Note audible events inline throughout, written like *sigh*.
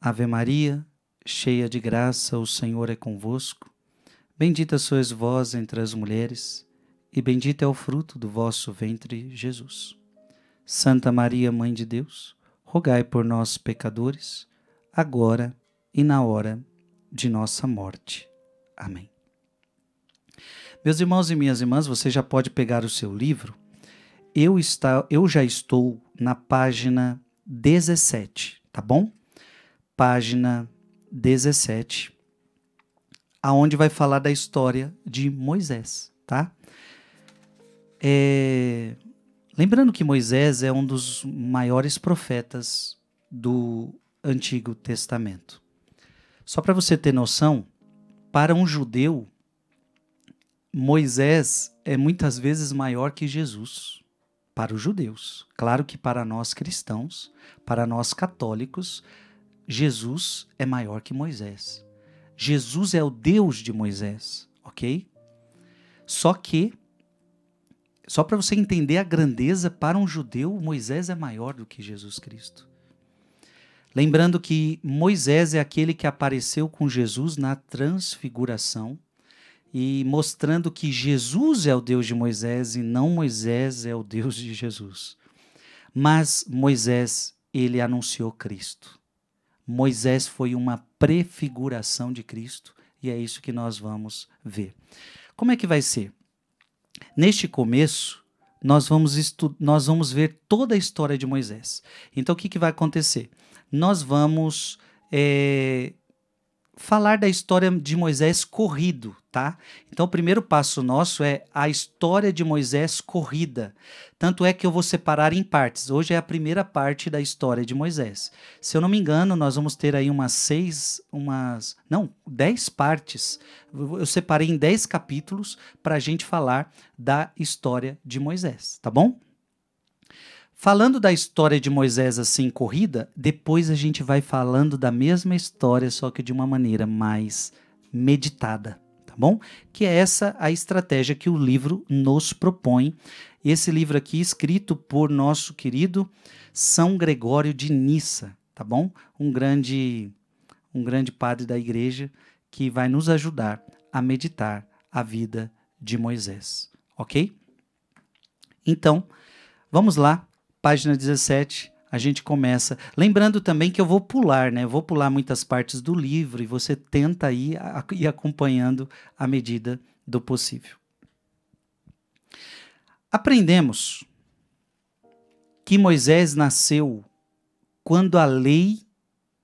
Ave Maria, cheia de graça, o Senhor é convosco. Bendita sois vós entre as mulheres, e bendito é o fruto do vosso ventre, Jesus. Santa Maria, Mãe de Deus, rogai por nós, pecadores, agora e na hora de nossa morte. Amém. Meus irmãos e minhas irmãs, você já pode pegar o seu livro. Eu, está, eu já estou na página 17, tá bom? página 17, aonde vai falar da história de Moisés, tá? É, lembrando que Moisés é um dos maiores profetas do Antigo Testamento. Só para você ter noção, para um judeu, Moisés é muitas vezes maior que Jesus para os judeus. Claro que para nós cristãos, para nós católicos, Jesus é maior que Moisés. Jesus é o Deus de Moisés, ok? Só que, só para você entender a grandeza, para um judeu, Moisés é maior do que Jesus Cristo. Lembrando que Moisés é aquele que apareceu com Jesus na transfiguração e mostrando que Jesus é o Deus de Moisés e não Moisés é o Deus de Jesus. Mas Moisés, ele anunciou Cristo. Moisés foi uma prefiguração de Cristo e é isso que nós vamos ver. Como é que vai ser? Neste começo, nós vamos, nós vamos ver toda a história de Moisés. Então, o que, que vai acontecer? Nós vamos é, falar da história de Moisés corrido, tá? Então o primeiro passo nosso é a história de Moisés corrida. Tanto é que eu vou separar em partes. Hoje é a primeira parte da história de Moisés. Se eu não me engano, nós vamos ter aí umas seis, umas. Não, dez partes. Eu separei em dez capítulos para a gente falar da história de Moisés, tá bom? Falando da história de Moisés assim corrida, depois a gente vai falando da mesma história, só que de uma maneira mais meditada, tá bom? Que é essa a estratégia que o livro nos propõe. Esse livro aqui escrito por nosso querido São Gregório de Nissa, tá bom? Um grande um grande padre da igreja que vai nos ajudar a meditar a vida de Moisés, OK? Então, vamos lá página 17, a gente começa. Lembrando também que eu vou pular, né? Eu vou pular muitas partes do livro e você tenta ir, ir acompanhando à medida do possível. Aprendemos que Moisés nasceu quando a lei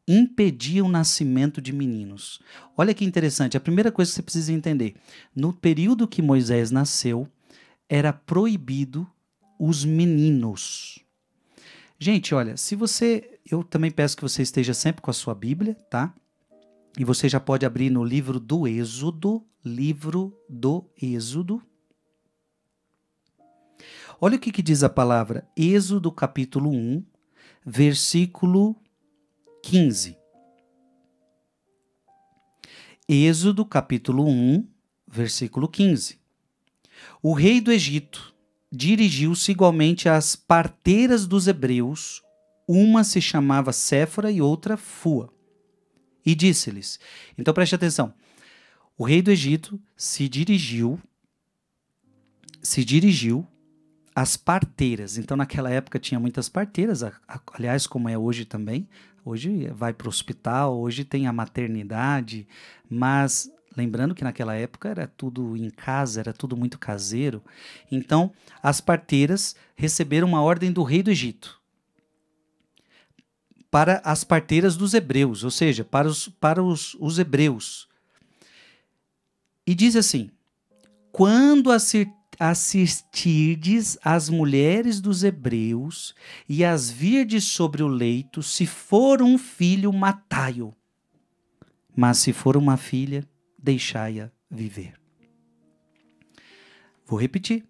impedia o nascimento de meninos. Olha que interessante, a primeira coisa que você precisa entender: no período que Moisés nasceu, era proibido os meninos. Gente, olha, se você. Eu também peço que você esteja sempre com a sua Bíblia, tá? E você já pode abrir no livro do Êxodo, livro do Êxodo. Olha o que, que diz a palavra Êxodo, capítulo 1, versículo 15. Êxodo, capítulo 1, versículo 15. O rei do Egito dirigiu-se igualmente às parteiras dos hebreus, uma se chamava Séfora e outra Fua, e disse-lhes: Então preste atenção. O rei do Egito se dirigiu se dirigiu às parteiras. Então, naquela época tinha muitas parteiras, aliás, como é hoje também. Hoje vai para o hospital, hoje tem a maternidade, mas Lembrando que naquela época era tudo em casa, era tudo muito caseiro. Então, as parteiras receberam uma ordem do rei do Egito para as parteiras dos hebreus, ou seja, para os, para os, os hebreus. E diz assim: Quando assistirdes as mulheres dos hebreus e as virdes sobre o leito, se for um filho, matai-o. Mas se for uma filha, deixai-a viver. Vou repetir.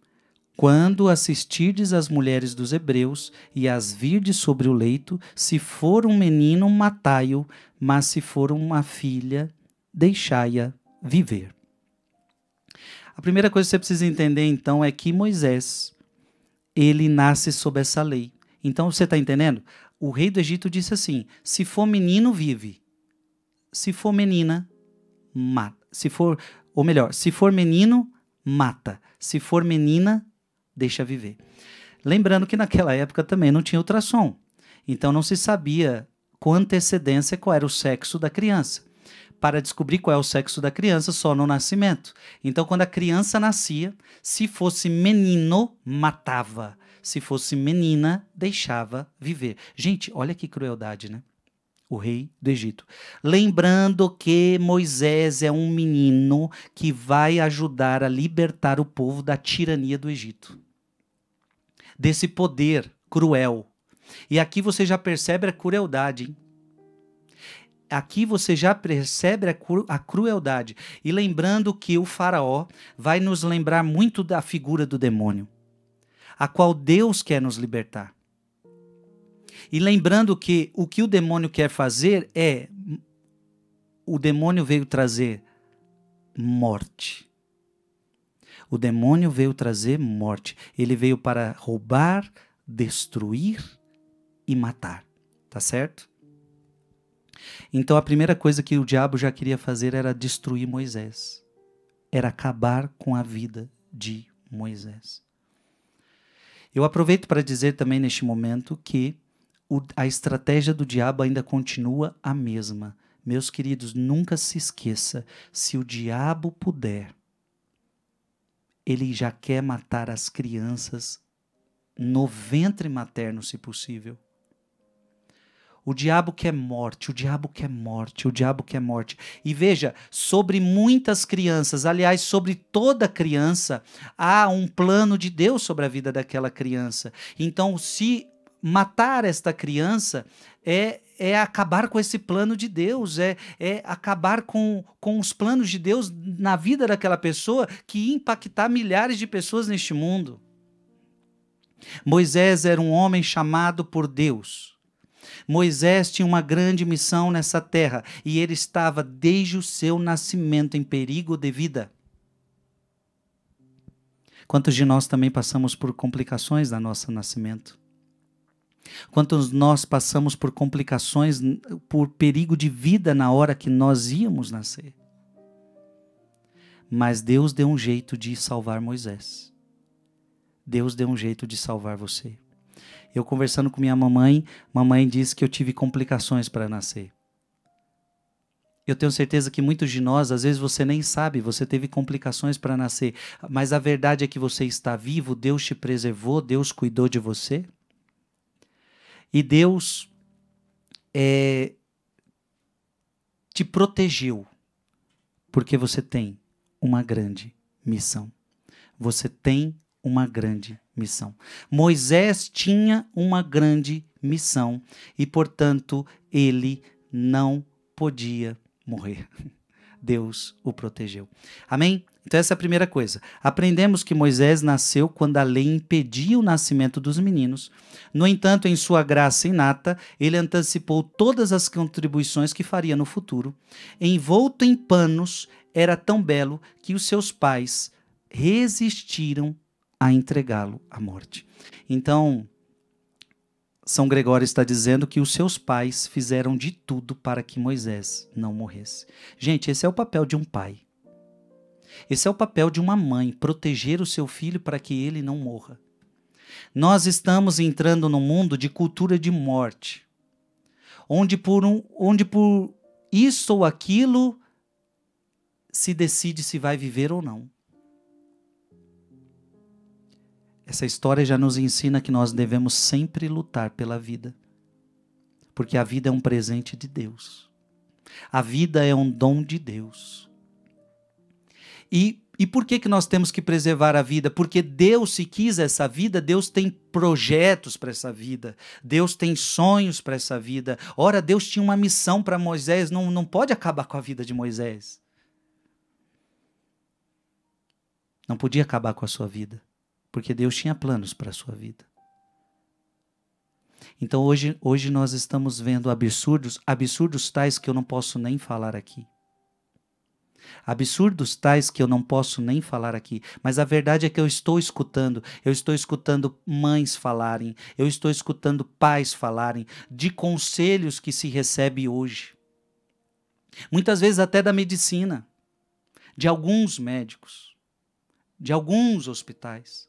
Quando assistirdes às mulheres dos hebreus e as virdes sobre o leito, se for um menino, matai-o, mas se for uma filha, deixai-a viver. A primeira coisa que você precisa entender então é que Moisés, ele nasce sob essa lei. Então você está entendendo? O rei do Egito disse assim: se for menino, vive. Se for menina, mata se for, ou melhor, se for menino, mata. Se for menina, deixa viver. Lembrando que naquela época também não tinha ultrassom. Então não se sabia com antecedência qual era o sexo da criança. Para descobrir qual é o sexo da criança, só no nascimento. Então, quando a criança nascia, se fosse menino, matava. Se fosse menina, deixava viver. Gente, olha que crueldade, né? o rei do Egito. Lembrando que Moisés é um menino que vai ajudar a libertar o povo da tirania do Egito, desse poder cruel. E aqui você já percebe a crueldade, hein? Aqui você já percebe a, cru a crueldade. E lembrando que o Faraó vai nos lembrar muito da figura do demônio, a qual Deus quer nos libertar. E lembrando que o que o demônio quer fazer é. O demônio veio trazer morte. O demônio veio trazer morte. Ele veio para roubar, destruir e matar. Tá certo? Então a primeira coisa que o diabo já queria fazer era destruir Moisés. Era acabar com a vida de Moisés. Eu aproveito para dizer também neste momento que o, a estratégia do diabo ainda continua a mesma. Meus queridos, nunca se esqueça: se o diabo puder, ele já quer matar as crianças no ventre materno, se possível. O diabo quer morte, o diabo quer morte, o diabo quer morte. E veja, sobre muitas crianças, aliás, sobre toda criança, há um plano de Deus sobre a vida daquela criança. Então, se matar esta criança é, é acabar com esse plano de Deus, é, é acabar com, com os planos de Deus na vida daquela pessoa que impactar milhares de pessoas neste mundo. Moisés era um homem chamado por Deus. Moisés tinha uma grande missão nessa terra e ele estava desde o seu nascimento em perigo de vida. Quantos de nós também passamos por complicações da nosso nascimento? Quantos nós passamos por complicações, por perigo de vida na hora que nós íamos nascer. Mas Deus deu um jeito de salvar Moisés. Deus deu um jeito de salvar você. Eu conversando com minha mamãe, mamãe disse que eu tive complicações para nascer. Eu tenho certeza que muitos de nós, às vezes você nem sabe, você teve complicações para nascer, mas a verdade é que você está vivo, Deus te preservou, Deus cuidou de você. E Deus é, te protegeu, porque você tem uma grande missão. Você tem uma grande missão. Moisés tinha uma grande missão e, portanto, ele não podia morrer. *laughs* Deus o protegeu. Amém? Então, essa é a primeira coisa. Aprendemos que Moisés nasceu quando a lei impedia o nascimento dos meninos. No entanto, em sua graça inata, ele antecipou todas as contribuições que faria no futuro. Envolto em panos, era tão belo que os seus pais resistiram a entregá-lo à morte. Então, São Gregório está dizendo que os seus pais fizeram de tudo para que Moisés não morresse. Gente, esse é o papel de um pai esse é o papel de uma mãe, proteger o seu filho para que ele não morra. Nós estamos entrando num mundo de cultura de morte, onde por, um, onde por isso ou aquilo se decide se vai viver ou não. Essa história já nos ensina que nós devemos sempre lutar pela vida, porque a vida é um presente de Deus. A vida é um dom de Deus. E, e por que, que nós temos que preservar a vida? Porque Deus, se quis essa vida, Deus tem projetos para essa vida, Deus tem sonhos para essa vida. Ora, Deus tinha uma missão para Moisés, não, não pode acabar com a vida de Moisés. Não podia acabar com a sua vida, porque Deus tinha planos para a sua vida. Então hoje, hoje nós estamos vendo absurdos, absurdos tais que eu não posso nem falar aqui. Absurdos tais que eu não posso nem falar aqui, mas a verdade é que eu estou escutando, eu estou escutando mães falarem, eu estou escutando pais falarem de conselhos que se recebe hoje. Muitas vezes até da medicina, de alguns médicos, de alguns hospitais.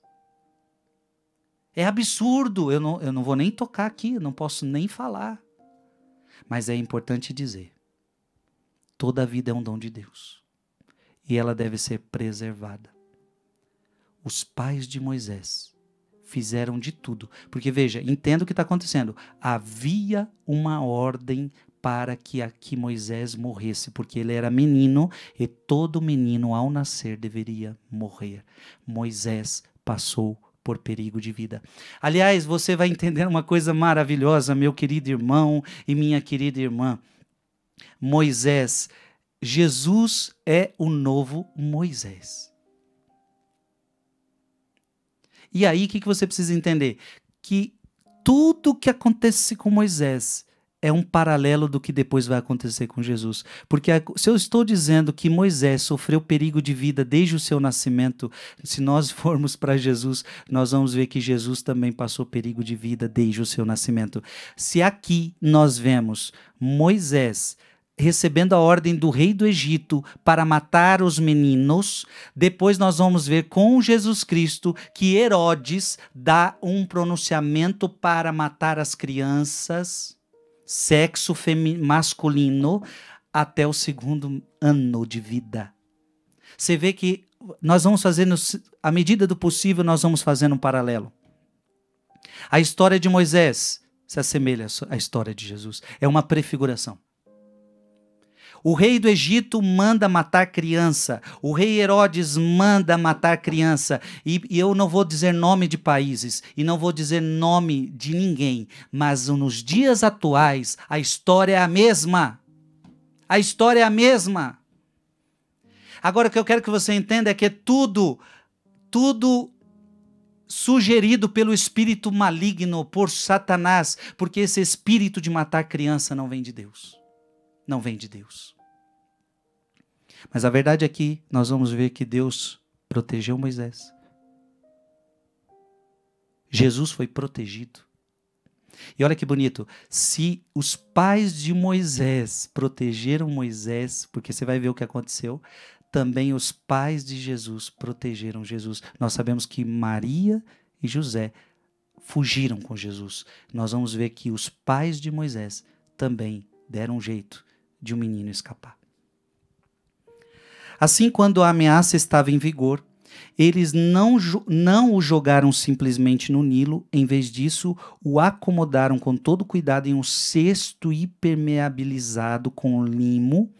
É absurdo, eu não, eu não vou nem tocar aqui, eu não posso nem falar. Mas é importante dizer: toda a vida é um dom de Deus e ela deve ser preservada. Os pais de Moisés fizeram de tudo, porque veja, entenda o que está acontecendo. Havia uma ordem para que aqui Moisés morresse, porque ele era menino e todo menino ao nascer deveria morrer. Moisés passou por perigo de vida. Aliás, você vai entender uma coisa maravilhosa, meu querido irmão e minha querida irmã. Moisés Jesus é o novo Moisés. E aí, o que, você precisa entender? Que tudo o que acontece com Moisés é um paralelo do que depois vai acontecer com Jesus. Porque se eu estou dizendo que Moisés sofreu perigo de vida desde o seu nascimento, se nós *laughs* formos para Jesus, nós vamos ver que Jesus também passou perigo de vida desde o seu nascimento. Se aqui nós vemos Moisés recebendo a ordem do rei do Egito para matar os meninos. Depois nós vamos ver com Jesus Cristo que Herodes dá um pronunciamento para matar as crianças, sexo masculino, até o segundo ano de vida. Você vê que nós vamos fazendo, à medida do possível, nós vamos fazendo um paralelo. A história de Moisés se assemelha à história de Jesus. É uma prefiguração. O rei do Egito manda matar criança. O rei Herodes manda matar criança. E, e, eu não vou dizer nome de países e não vou dizer nome de ninguém, mas nos dias atuais a história é a mesma. A história é a mesma. Agora o que eu quero que você entenda é que é tudo, tudo sugerido pelo espírito maligno, por Satanás, porque esse espírito de matar criança não vem de Deus. Não vem de Deus. Mas a verdade é que nós vamos ver que Deus protegeu Moisés. Jesus foi protegido. E olha que bonito, se os pais de Moisés protegeram Moisés, porque você vai ver o que aconteceu, também os pais de Jesus protegeram Jesus. Nós sabemos que Maria e José fugiram com Jesus. Nós vamos ver que os pais de Moisés também deram um jeito de um menino escapar. Assim, quando a ameaça estava em vigor, eles não, não o jogaram simplesmente no Nilo, em vez disso, o acomodaram com todo cuidado em um cesto impermeabilizado com limo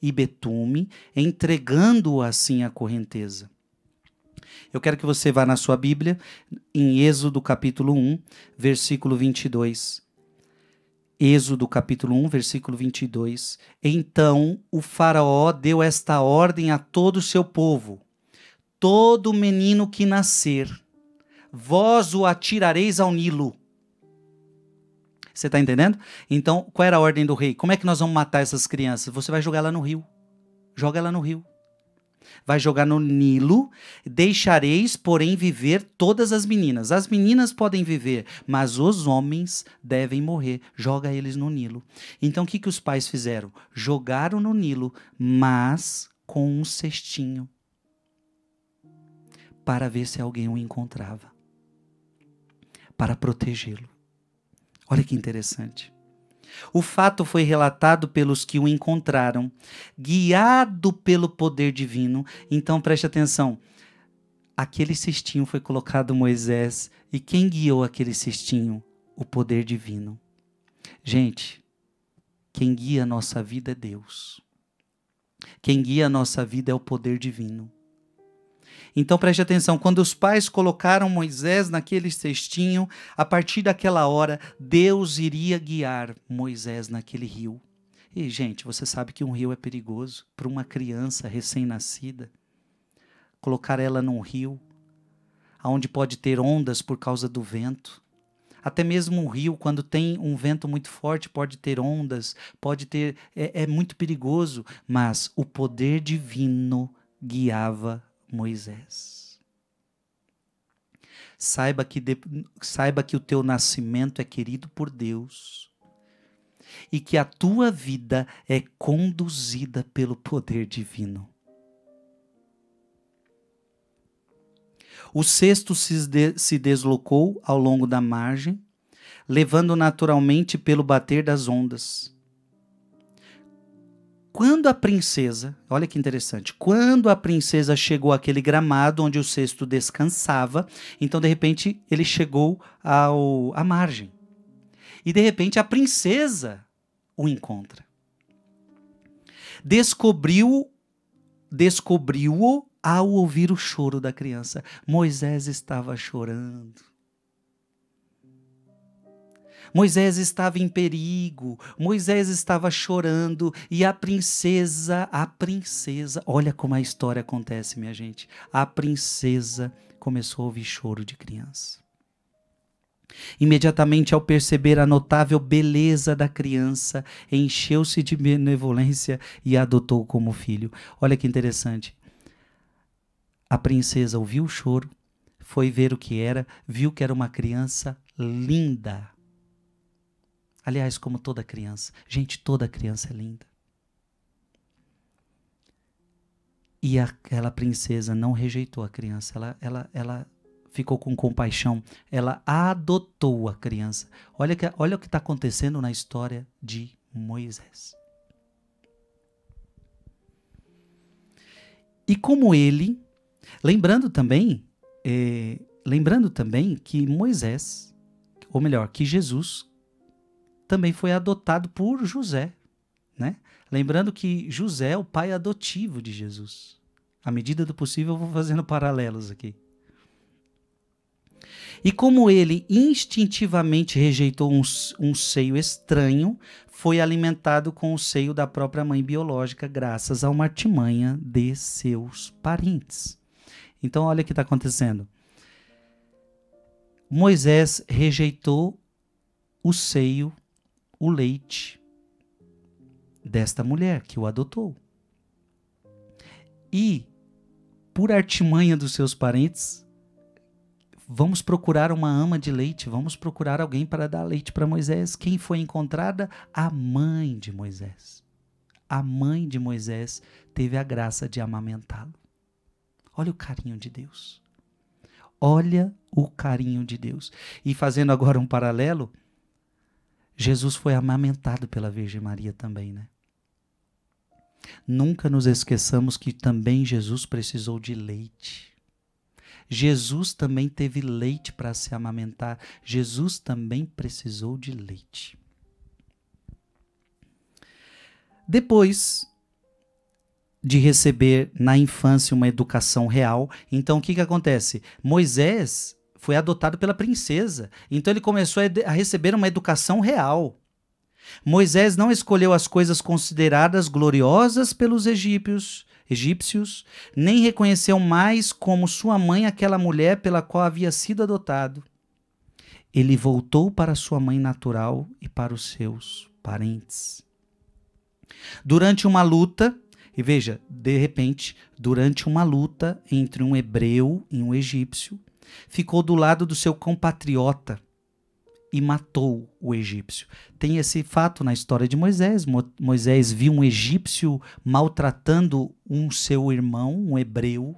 e betume, entregando-o assim à correnteza. Eu quero que você vá na sua Bíblia, em Êxodo capítulo 1, versículo 22. Êxodo capítulo 1, versículo 22. Então o Faraó deu esta ordem a todo o seu povo: Todo menino que nascer, vós o atirareis ao Nilo. Você está entendendo? Então, qual era a ordem do rei? Como é que nós vamos matar essas crianças? Você vai jogar ela no rio. Joga ela no rio vai jogar no Nilo. Deixareis, porém, viver todas as meninas. As meninas podem viver, mas os homens devem morrer. Joga eles no Nilo. Então, o que, que os pais fizeram? Jogaram no Nilo, mas com um cestinho para ver se alguém o encontrava, para protegê-lo. Olha que interessante. O fato foi relatado pelos que o encontraram, guiado pelo poder divino. Então preste atenção. Aquele cestinho foi colocado Moisés, e quem guiou aquele cestinho? O poder divino. Gente, quem guia a nossa vida é Deus. Quem guia a nossa vida é o poder divino. Então preste atenção: quando os pais colocaram Moisés naquele cestinho, a partir daquela hora, Deus iria guiar Moisés naquele rio. E, gente, você sabe que um rio é perigoso para uma criança recém-nascida. Colocar ela num rio, onde pode ter ondas por causa do vento. Até mesmo um rio, quando tem um vento muito forte, pode ter ondas, pode ter. É, é muito perigoso, mas o poder divino guiava Moisés. Saiba que, de, saiba que o teu nascimento é querido por Deus e que a tua vida é conduzida pelo poder divino. O sexto se, de, se deslocou ao longo da margem, levando naturalmente pelo bater das ondas quando a princesa, olha que interessante, quando a princesa chegou àquele gramado onde o cesto descansava, então de repente ele chegou ao, à margem. E de repente a princesa o encontra. Descobriu descobriu-o ao ouvir o choro da criança. Moisés estava chorando. Moisés estava em perigo, Moisés estava chorando e a princesa, a princesa, olha como a história acontece, minha gente. A princesa começou a ouvir choro de criança. Imediatamente ao perceber a notável beleza da criança, encheu-se de benevolência e a adotou como filho. Olha que interessante. A princesa ouviu o choro, foi ver o que era, viu que era uma criança linda. Aliás, como toda criança. Gente, toda criança é linda. E aquela princesa não rejeitou a criança, ela, ela, ela ficou com compaixão, ela adotou a criança. Olha, que, olha o que está acontecendo na história de Moisés. E como ele, lembrando também, eh, lembrando também que Moisés, ou melhor, que Jesus também foi adotado por José. Né? Lembrando que José é o pai adotivo de Jesus. À medida do possível, eu vou fazendo paralelos aqui. E como ele instintivamente rejeitou um, um, seio estranho, foi alimentado com o seio da própria mãe biológica, graças a uma artimanha de seus parentes. Então, olha o que está acontecendo. Moisés rejeitou o seio o leite desta mulher que o adotou. E, por artimanha dos seus parentes, vamos procurar uma ama de leite, vamos procurar alguém para dar leite para Moisés. Quem foi encontrada? A mãe de Moisés. A mãe de Moisés teve a graça de amamentá-lo. Olha o carinho de Deus. Olha o carinho de Deus. E fazendo agora um paralelo, Jesus foi amamentado pela Virgem Maria também, né? Nunca nos esqueçamos que também Jesus precisou de leite. Jesus também teve leite para se amamentar. Jesus também precisou de leite. Depois de receber na infância uma educação real, então o que, que acontece? Moisés foi adotado pela princesa. Então ele começou a, a receber uma educação real. Moisés não escolheu as coisas consideradas gloriosas pelos egípcios, egípcios, nem reconheceu mais como sua mãe aquela mulher pela qual havia sido adotado. Ele voltou para sua mãe natural e para os seus parentes. Durante uma luta, e veja, de repente, durante uma luta entre um hebreu e um egípcio, ficou do lado do seu compatriota e matou o egípcio. Tem esse fato na história de Moisés. Mo Moisés viu um egípcio maltratando um seu irmão, um hebreu.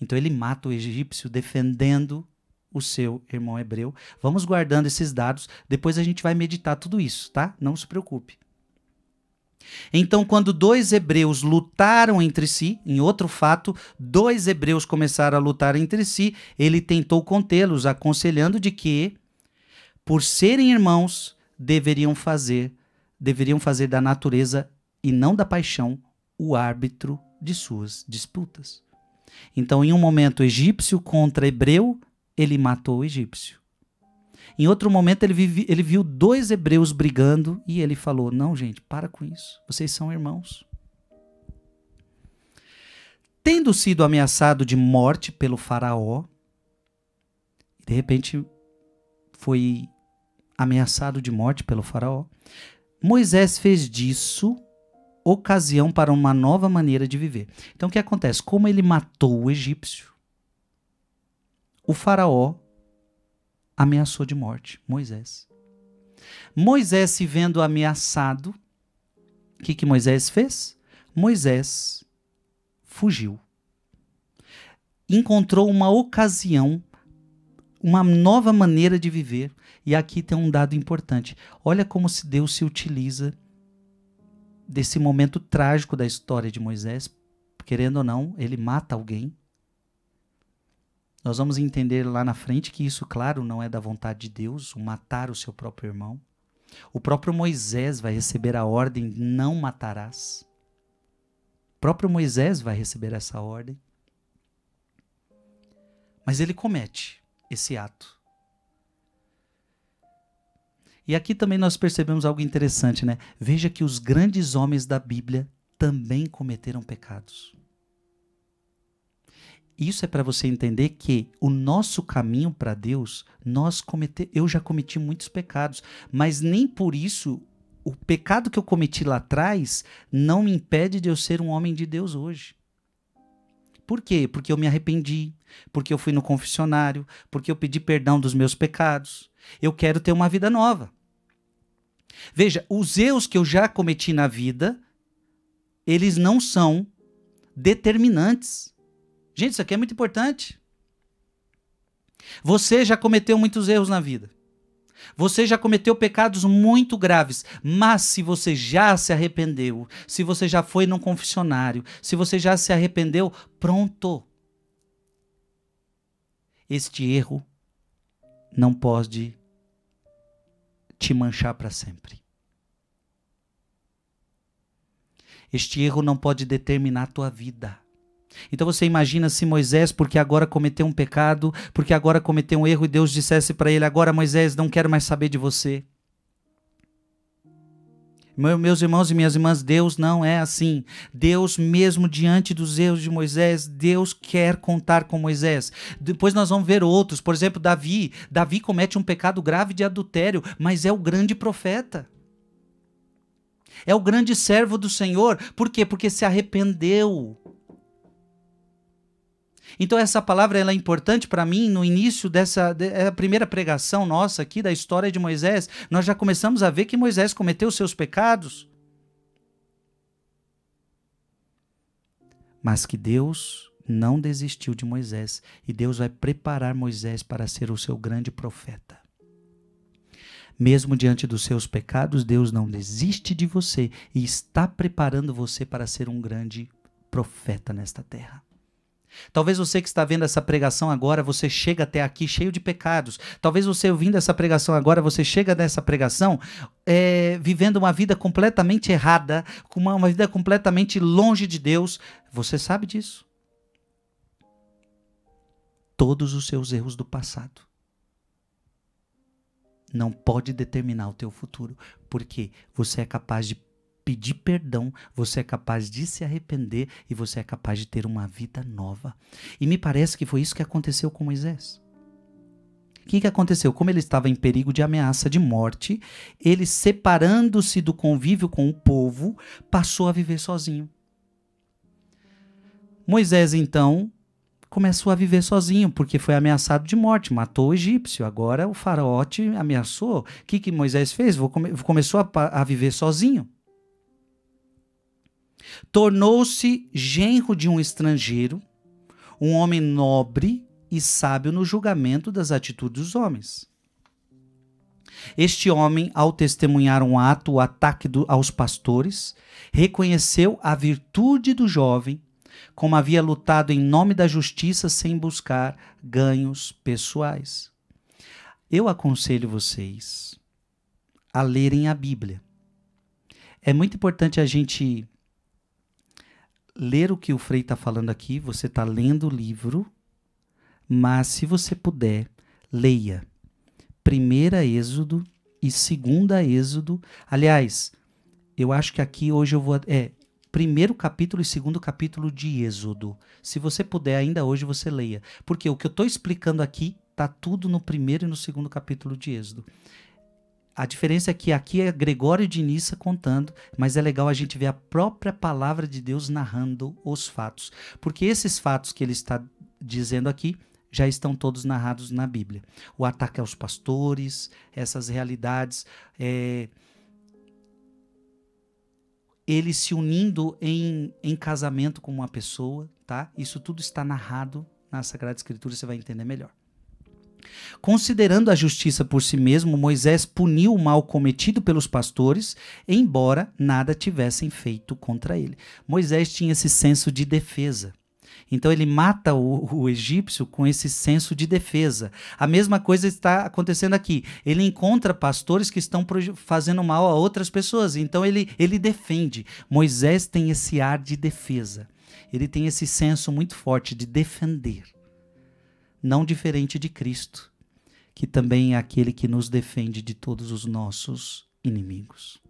Então ele mata o egípcio defendendo o seu irmão hebreu. Vamos guardando esses dados, depois a gente vai meditar tudo isso, tá? Não se preocupe. Então, quando dois hebreus lutaram entre si, em outro fato, dois hebreus começaram a lutar entre si, ele tentou contê-los, aconselhando de que, por serem irmãos, deveriam fazer, deveriam fazer da natureza e não da paixão o árbitro de suas disputas. Então, em um momento egípcio contra hebreu, ele matou o egípcio. Em outro momento, ele, vive, ele viu dois hebreus brigando e ele falou: Não, gente, para com isso. Vocês são irmãos. Tendo sido ameaçado de morte pelo Faraó, de repente foi ameaçado de morte pelo Faraó, Moisés fez disso ocasião para uma nova maneira de viver. Então o que acontece? Como ele matou o egípcio, o faraó ameaçou de morte Moisés. Moisés se vendo ameaçado, o que, que Moisés fez? Moisés fugiu. Encontrou uma ocasião, uma nova maneira de viver. E aqui tem um dado importante. Olha como se Deus se utiliza desse momento trágico da história de Moisés. Querendo ou não, ele mata alguém nós vamos entender lá na frente que isso, claro, não é da vontade de Deus, o matar o seu próprio irmão. O próprio Moisés vai receber a ordem: não matarás. O próprio Moisés vai receber essa ordem. Mas ele comete esse ato. E aqui também nós percebemos algo interessante, né? Veja que os grandes homens da Bíblia também cometeram pecados. Isso é para você entender que o nosso caminho para Deus, nós cometer, eu já cometi muitos pecados, mas nem por isso o pecado que eu cometi lá atrás não me impede de eu ser um homem de Deus hoje. Por quê? Porque eu me arrependi, porque eu fui no confessionário, porque eu pedi perdão dos meus pecados. Eu quero ter uma vida nova. Veja, os erros que eu já cometi na vida, eles não são determinantes Gente, isso aqui é muito importante. Você já cometeu muitos erros na vida. Você já cometeu pecados muito graves, mas se você já se arrependeu, se você já foi num confessionário, se você já se arrependeu, pronto. Este erro não pode te manchar para sempre. Este erro não pode determinar a tua vida. Então você imagina se Moisés, porque agora cometeu um pecado, porque agora cometeu um erro e Deus dissesse para ele: Agora Moisés, não quero mais saber de você. Meus irmãos e minhas irmãs, Deus não é assim. Deus, mesmo diante dos erros de Moisés, Deus quer contar com Moisés. Depois nós vamos ver outros. Por exemplo, Davi. Davi comete um pecado grave de adultério, mas é o grande profeta. É o grande servo do Senhor. Por quê? Porque se arrependeu. Então essa palavra ela é importante para mim no início dessa de, é a primeira pregação nossa aqui da história de Moisés. Nós já começamos a ver que Moisés cometeu seus pecados, mas que Deus não desistiu de Moisés e Deus vai preparar Moisés para ser o seu grande profeta. Mesmo diante dos seus pecados, Deus não desiste de você e está preparando você para ser um grande profeta nesta terra. Talvez você que está vendo essa pregação agora, você chega até aqui cheio de pecados. Talvez você ouvindo essa pregação agora, você chega nessa pregação é, vivendo uma vida completamente errada, com uma, uma vida completamente longe de Deus. Você sabe disso. Todos os seus erros do passado não pode determinar o teu futuro, porque você é capaz de pedir perdão, você é capaz de se arrepender e você é capaz de ter uma vida nova. E me parece que foi isso que aconteceu com Moisés. O que, que aconteceu? Como ele estava em perigo de ameaça de morte, ele, separando-se do convívio com o povo, passou a viver sozinho. Moisés, então, começou a viver sozinho, porque foi ameaçado de morte, matou o egípcio. Agora o faraó te ameaçou. O que, que Moisés fez? Come... Começou a, a viver sozinho. Tornou-se genro de um estrangeiro, um homem nobre e sábio no julgamento das atitudes dos homens. Este homem, ao testemunhar um ato, o ataque do, aos pastores, reconheceu a virtude do jovem, como havia lutado em nome da justiça sem buscar ganhos pessoais. Eu aconselho vocês a lerem a Bíblia. É muito importante a gente ler o que o Frei está falando aqui, você está lendo o livro, mas se você puder, leia. Primeira Êxodo e Segunda Êxodo. Aliás, eu acho que aqui hoje eu vou. É, primeiro capítulo e segundo capítulo de Êxodo. Se você puder, ainda hoje você leia. Porque o que eu estou explicando aqui está tudo no primeiro e no segundo capítulo de Êxodo. A diferença é que aqui é Gregório de Nissa contando, mas é legal a gente ver a própria palavra de Deus narrando os fatos, porque esses fatos que ele está dizendo aqui já estão todos narrados na Bíblia. O ataque aos pastores, essas realidades, é, ele se unindo em, em casamento com uma pessoa, tá? Isso tudo está narrado na Sagrada Escritura, você vai entender melhor. Considerando a justiça por si mesmo, Moisés puniu o mal cometido pelos pastores, embora nada tivessem feito contra ele. Moisés tinha esse senso de defesa. Então ele mata o, o, egípcio com esse senso de defesa. A mesma coisa está acontecendo aqui. Ele encontra pastores que estão fazendo mal a outras pessoas. Então ele, ele defende. Moisés tem esse ar de defesa. Ele tem esse senso muito forte de defender não diferente de Cristo, que também é aquele que nos defende de todos os nossos inimigos.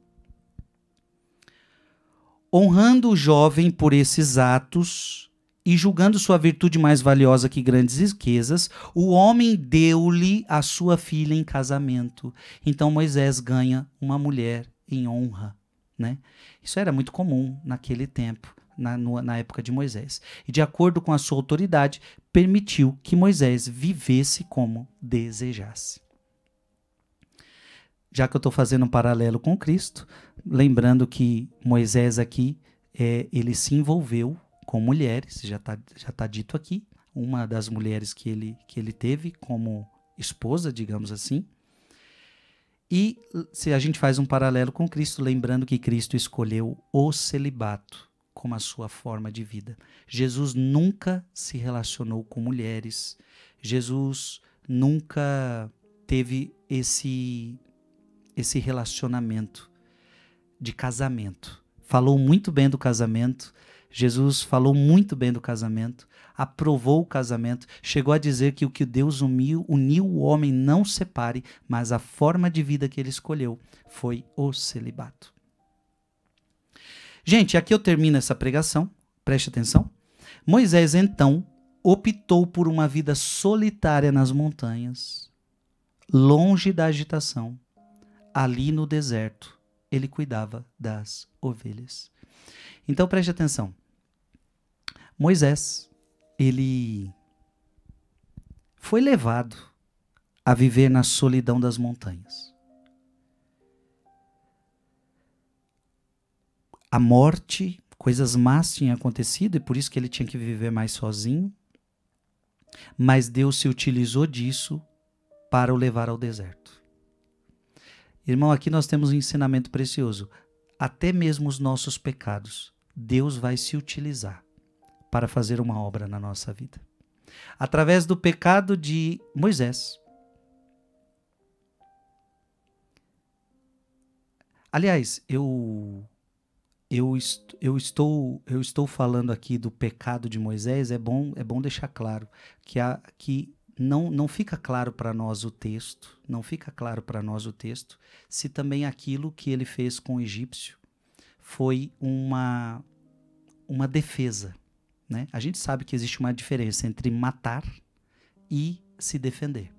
Honrando o jovem por esses atos e julgando sua virtude mais valiosa que grandes riquezas, o homem deu-lhe a sua filha em casamento. Então Moisés ganha uma mulher em honra. Né? Isso era muito comum naquele tempo na, na época de Moisés. E de acordo com a sua autoridade, permitiu que Moisés vivesse como desejasse já que eu estou fazendo um paralelo com Cristo, lembrando que Moisés aqui é, ele se envolveu com mulheres, já está já tá dito aqui, uma das mulheres que ele, que ele teve como esposa, digamos assim. E se a gente faz um paralelo com Cristo, lembrando que Cristo escolheu o celibato como a sua forma de vida. Jesus nunca se relacionou com mulheres, Jesus nunca teve esse, esse relacionamento de casamento. Falou muito bem do casamento, Jesus falou muito bem do casamento, aprovou o casamento, chegou a dizer que o que Deus uniu, uniu o homem não separe, mas a forma de vida que ele escolheu foi o celibato. Gente, aqui eu termino essa pregação, preste atenção. Moisés então optou por uma vida solitária nas montanhas, longe da agitação. Ali no deserto, ele cuidava das ovelhas. Então preste atenção. Moisés, ele foi levado a viver na solidão das montanhas. a morte, coisas más tinham acontecido e por isso que ele tinha que viver mais sozinho. Mas Deus se utilizou disso para o levar ao deserto. Irmão, aqui nós temos um ensinamento precioso. Até mesmo os nossos pecados, Deus vai se utilizar para fazer uma obra na nossa vida. Através do pecado de Moisés. Aliás, eu eu, est eu, estou, eu estou falando aqui do pecado de Moisés, é bom, é bom deixar claro que, que não, não fica claro para nós o texto, não fica claro para nós o texto, se também aquilo que ele fez com o egípcio foi uma, uma defesa. Né? A gente sabe que existe uma diferença entre matar e se defender,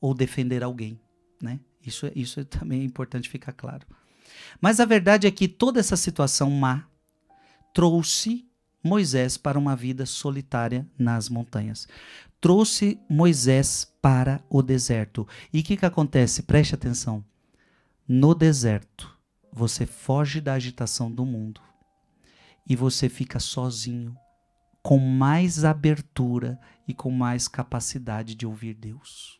ou defender alguém. Né? Isso, é, isso é, também é importante ficar claro. Mas a verdade é que toda essa situação má trouxe Moisés para uma vida solitária nas montanhas. Trouxe Moisés para o deserto. E o que, que acontece? Preste atenção. No deserto, você foge da agitação do mundo e você fica sozinho, com mais abertura e com mais capacidade de ouvir Deus.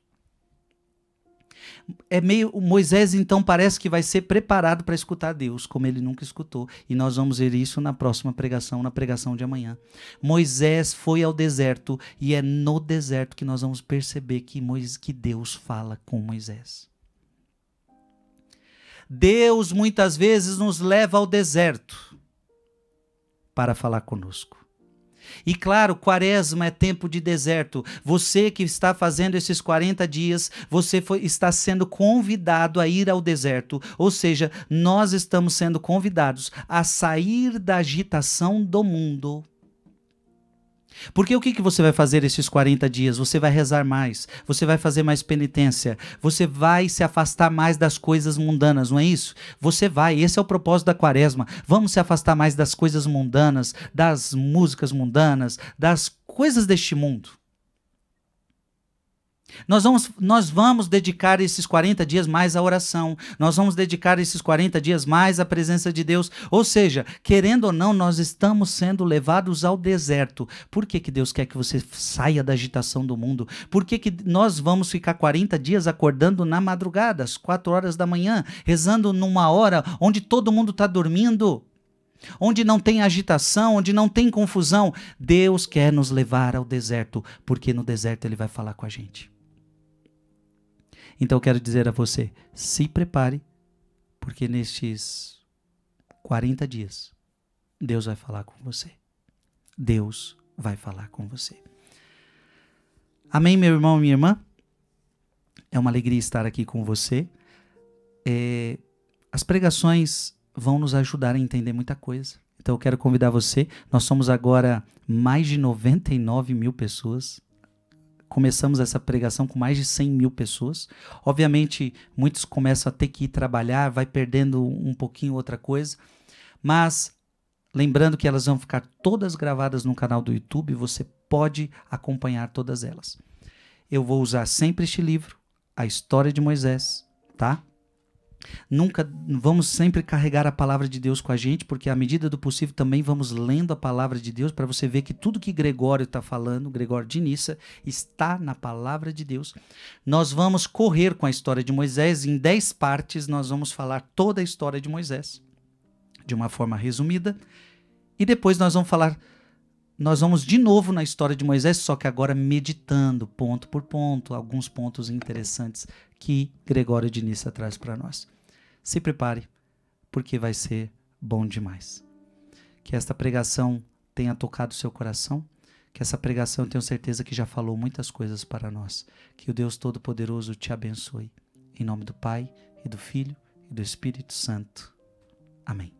É meio Moisés então parece que vai ser preparado para escutar Deus, como ele nunca escutou, e nós vamos ver isso na próxima pregação, na pregação de amanhã. Moisés foi ao deserto e é no deserto que nós vamos perceber que Moisés, que Deus fala com Moisés. Deus muitas vezes nos leva ao deserto para falar conosco. E claro, quaresma é tempo de deserto. Você que está fazendo esses 40 dias, você foi, está sendo convidado a ir ao deserto. Ou seja, nós estamos sendo convidados a sair da agitação do mundo porque o que, que você vai fazer esses 40 dias? Você vai rezar mais, você vai fazer mais penitência, você vai se afastar mais das coisas mundanas, não é isso? Você vai, esse é o propósito da quaresma. Vamos se afastar mais das coisas mundanas, das músicas mundanas, das coisas deste mundo. Nós vamos, nós vamos dedicar esses 40 dias mais à oração, nós vamos dedicar esses 40 dias mais à presença de Deus. Ou seja, querendo ou não, nós estamos sendo levados ao deserto. Por que, que Deus quer que você saia da agitação do mundo? Por que, que nós vamos ficar 40 dias acordando na madrugada, às 4 horas da manhã, rezando numa hora onde todo mundo está dormindo? onde não tem agitação, onde não tem confusão. Deus quer nos levar ao deserto, porque no deserto ele vai falar com a gente. Então eu quero dizer a você: se prepare, porque nestes 40 dias Deus vai falar com você. Deus vai falar com você. Amém, meu irmão e minha irmã? É uma alegria estar aqui com você. É, as pregações vão nos ajudar a entender muita coisa. Então eu quero convidar você. Nós somos agora mais de 99 mil pessoas começamos essa pregação com mais de 100 mil pessoas. Obviamente, muitos começam a ter que ir trabalhar, vai perdendo um pouquinho outra coisa. Mas, lembrando que elas vão ficar todas gravadas no canal do YouTube, você pode acompanhar todas elas. Eu vou usar sempre este livro, A História de Moisés, tá? Nunca vamos sempre carregar a palavra de Deus com a gente, porque à medida do possível também vamos lendo a palavra de Deus para você ver que tudo que Gregório está falando, Gregório de Nissa, está na palavra de Deus. Nós vamos correr com a história de Moisés em dez partes. Nós vamos falar toda a história de Moisés de uma forma resumida e depois nós vamos falar nós vamos de novo na história de Moisés, só que agora meditando ponto por ponto, alguns pontos interessantes que Gregório de Nissa traz para nós. Se prepare, porque vai ser bom demais. Que esta pregação tenha tocado seu coração, que essa pregação tenho certeza que já falou muitas coisas para nós. Que o Deus Todo-Poderoso te abençoe. Em nome do Pai, e do Filho, e do Espírito Santo. Amém.